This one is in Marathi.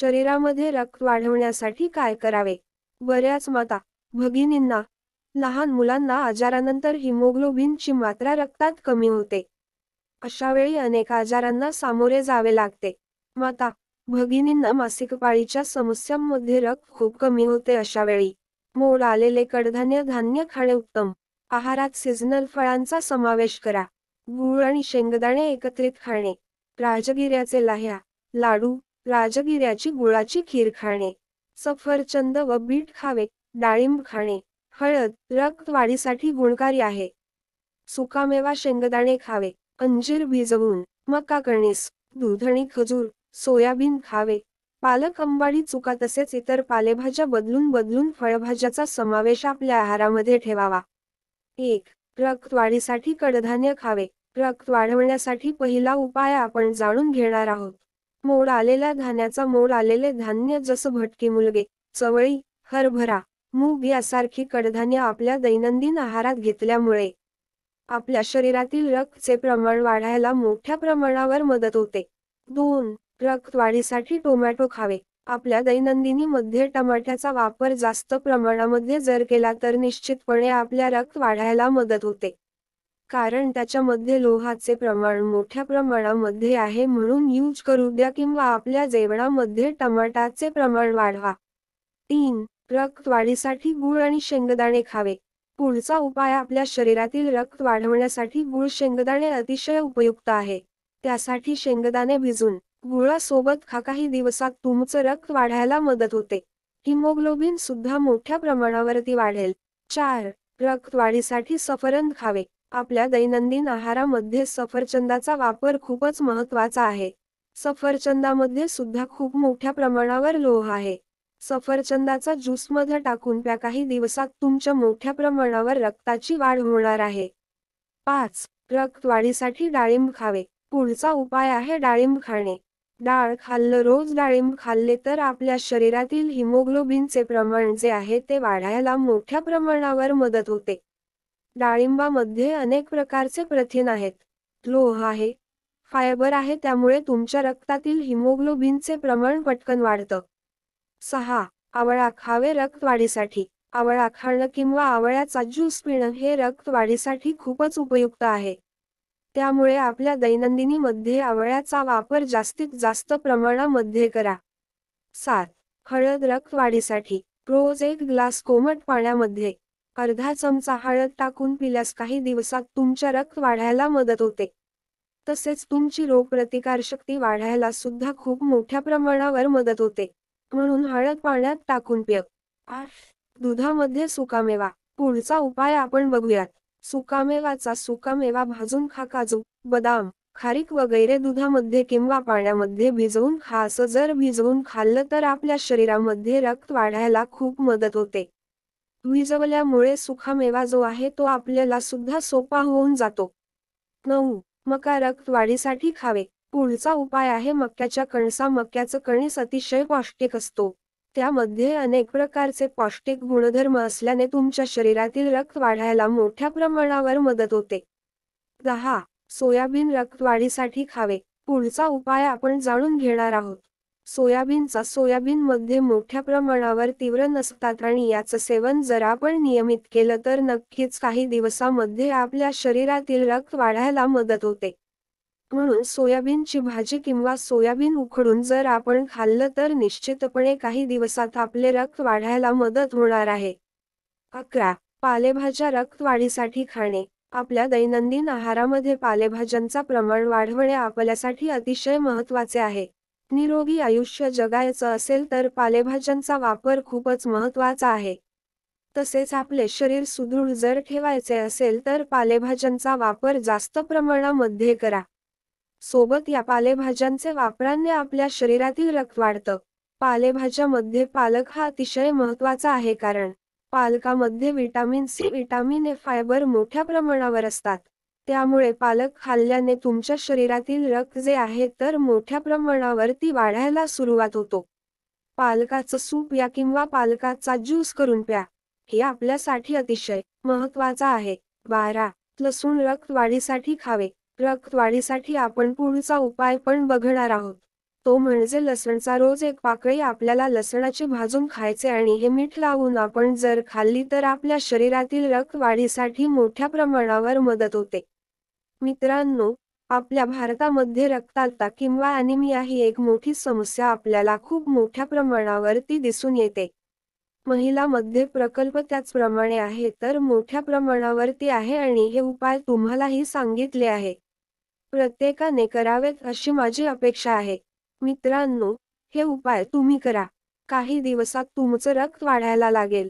शरीरामध्ये रक्त वाढवण्यासाठी काय करावे बऱ्याच माता भगिनींना लहान मुलांना आजारानंतर हिमोग्लोबिनची मात्रा रक्तात कमी होते अशा वेळी अनेक आजारांना सामोरे जावे लागते माता भगिनींना मासिक पाळीच्या समस्यांमध्ये रक्त खूप कमी होते अशा वेळी मोड आलेले कडधान्य धान्य खाणे उत्तम आहारात सीझनल फळांचा समावेश करा गुळ आणि शेंगदाणे एकत्रित खाणे राजगिऱ्याचे लाह्या लाडू राजगिऱ्याची गुळाची खीर खाणे सफरचंद व बीट खावे डाळिंब खाणे हळद रक्त वाढीसाठी गुणकारी आहे सुकामेवा शेंगदाणे खावे अंजीर भिजवून मका कणीस दूध आणि खजूर सोयाबीन खावे पालक अंबाडी चुका तसेच इतर पालेभाज्या बदलून बदलून फळभाज्याचा समावेश आपल्या आहारामध्ये ठेवावा एक रक्तवाढीसाठी कडधान्य खावे रक्त वाढवण्यासाठी पहिला उपाय आपण जाणून घेणार आहोत मोड आलेल्या धान्याचा मोड आलेले धान्य जसं भटकी मुलगे चवळी हरभरा मूग यासारखी कडधान्य आपल्या दैनंदिन आहारात घेतल्यामुळे आपल्या शरीरातील रक्तचे प्रमाण वाढायला मोठ्या प्रमाणावर मदत होते दोन रक्त वाढीसाठी टोमॅटो खावे आपल्या दैनंदिनीमध्ये टमाट्याचा वापर जास्त प्रमाणामध्ये जर केला तर निश्चितपणे आपल्या रक्त वाढायला मदत होते कारण त्याच्यामध्ये लोहाचे प्रमाण मोठ्या प्रमाणामध्ये आहे म्हणून यूज करू द्या किंवा आपल्या जेवणामध्ये टमाटाचे प्रमाण वाढवा तीन रक्त वाढीसाठी गुळ आणि शेंगदाणे खावे पुढचा उपाय आपल्या शरीरातील रक्त वाढवण्यासाठी गुळ शेंगदाणे अतिशय उपयुक्त आहे त्यासाठी शेंगदाणे भिजून गुळासोबत खा काही दिवसात तुमचं रक्त वाढायला मदत होते हिमोग्लोबिन सुद्धा मोठ्या प्रमाणावरती वाढेल चार रक्त वाढीसाठी सफरंद खावे आपल्या दैनंदिन आहारामध्ये सफरचंदाचा वापर खूपच महत्वाचा आहे सफरचंदामध्ये सुद्धा खूप मोठ्या प्रमाणावर लोह आहे सफरचंदाचा ज्यूस टाकून त्या काही दिवसात तुमच्या मोठ्या प्रमाणावर रक्ताची वाढ होणार आहे पाच रक्त वाढीसाठी डाळिंब खावे पुढचा उपाय आहे डाळिंब खाणे डाळ खाल्लं रोज डाळिंब खाल्ले तर आपल्या शरीरातील हिमोग्लोबिनचे प्रमाण जे आहे ते वाढायला मोठ्या प्रमाणावर मदत होते डाळिंबामध्ये अनेक प्रकारचे प्रथिन आहेत लोह आहे फायबर आहे त्यामुळे तुमच्या रक्तातील हिमोग्लोबिनचे प्रमाण पटकन वाढतं सहा आवळा खावे रक्तवाढीसाठी आवळा खाणं किंवा आवळ्याचा ज्यूस पिणं हे रक्तवाढीसाठी खूपच उपयुक्त आहे त्यामुळे आपल्या दैनंदिनीमध्ये आवळ्याचा वापर जास्तीत जास्त प्रमाणामध्ये करा सात हळद रक्तवाढीसाठी रोज एक ग्लास कोमट पाण्यामध्ये अर्धा चमचा हळद टाकून पिल्यास काही दिवसात तुमच्या रक्त वाढायला मदत होते तसेच तुमची रोगप्रतिकारशक्ती वाढायला सुद्धा खूप मोठ्या प्रमाणावर मदत होते म्हणून हळद पाण्यात टाकून पिय दुधामध्ये सुकामेवा पुढचा उपाय आपण बघूयात सुकामेवाचा सुकामेवा भाजून खा काजू बदाम खारीक वगैरे दुधामध्ये किंवा पाण्यामध्ये भिजवून खा असं जर भिजवून खाल्लं तर आपल्या शरीरामध्ये रक्त वाढायला खूप मदत होते विजवल्यामुळे सुखामेवा जो आहे तो आपल्याला सुद्धा सोपा होऊन जातो नऊ मका रक्त वाढीसाठी खावे पुढचा उपाय आहे मक्याच्या कणसा मक्याचं कणीस अतिशय पौष्टिक असतो त्यामध्ये अनेक प्रकारचे पौष्टिक गुणधर्म असल्याने तुमच्या शरीरातील रक्त वाढायला मोठ्या प्रमाणावर मदत होते दहा सोयाबीन रक्त वाढीसाठी खावे पुढचा उपाय आपण जाणून घेणार आहोत सोयाबीनचा सोयाबीनमध्ये मोठ्या प्रमाणावर तीव्र नसतात आणि याचं सेवन जर आपण नियमित केलं तर नक्कीच काही दिवसामध्ये आपल्या शरीरातील रक्त वाढायला मदत होते म्हणून सोयाबीनची भाजी किंवा सोयाबीन उखडून जर आपण खाल्लं तर निश्चितपणे काही दिवसात आपले रक्त वाढायला मदत होणार आहे अकरा पालेभाज्या रक्त वाढीसाठी खाणे आपल्या दैनंदिन आहारामध्ये पालेभाज्यांचा प्रमाण वाढवणे आपल्यासाठी अतिशय महत्वाचे आहे निरोगी आयुष्य जगायचं असेल तर पालेभाज्यांचा वापर खूपच महत्वाचा आहे तसेच आपले शरीर सुदृढ जर ठेवायचे असेल तर पालेभाज्यांचा वापर जास्त प्रमाणामध्ये करा सोबत या पालेभाज्यांचे वापराने आपल्या शरीरातील रक्त वाढतं पालेभाज्यामध्ये पालक हा अतिशय महत्वाचा आहे कारण पालकामध्ये vitamin C vitamin A fibre मोठ्या प्रमाणावर असतात त्यामुळे पालक खाल्ल्याने तुमच्या शरीरातील रक्त जे आहे तर मोठ्या प्रमाणावर ती वाढायला सुरुवात होतो पालकाचं सूप या किंवा पालकाचा ज्यूस करून प्या हे आपल्यासाठी अतिशय महत्वाचा आहे बारा लसूण रक्त वाढीसाठी खावे रक्त वाढीसाठी आपण पुढचा उपाय पण बघणार आहोत तो म्हणजे लसणचा रोज एक पाकळी आपल्याला लसणाचे भाजून खायचे आणि हे मीठ लावून आपण जर खाल्ली तर आपल्या शरीरातील रक्त वाढीसाठी मोठ्या प्रमाणावर मदत होते मित्रांनो आपल्या भारतामध्ये रक्तालता किंवा अनिमिया ही एक मोठी समस्या आपल्याला खूप मोठ्या प्रमाणावरती दिसून येते महिलामध्ये प्रकल्प त्याचप्रमाणे आहे तर मोठ्या प्रमाणावरती आहे आणि हे उपाय तुम्हालाही सांगितले आहे प्रत्येकाने करावेत अशी माझी अपेक्षा आहे मित्रांनो हे उपाय तुम्ही करा काही दिवसात तुमचं रक्त वाढायला लागेल